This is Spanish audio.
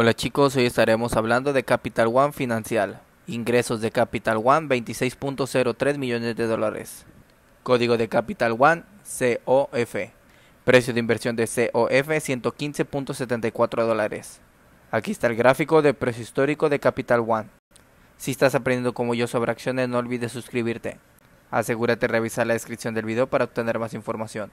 Hola chicos, hoy estaremos hablando de Capital One Financial. Ingresos de Capital One 26.03 millones de dólares. Código de Capital One COF. Precio de inversión de COF 115.74 dólares. Aquí está el gráfico de precio histórico de Capital One. Si estás aprendiendo como yo sobre acciones no olvides suscribirte. Asegúrate de revisar la descripción del video para obtener más información.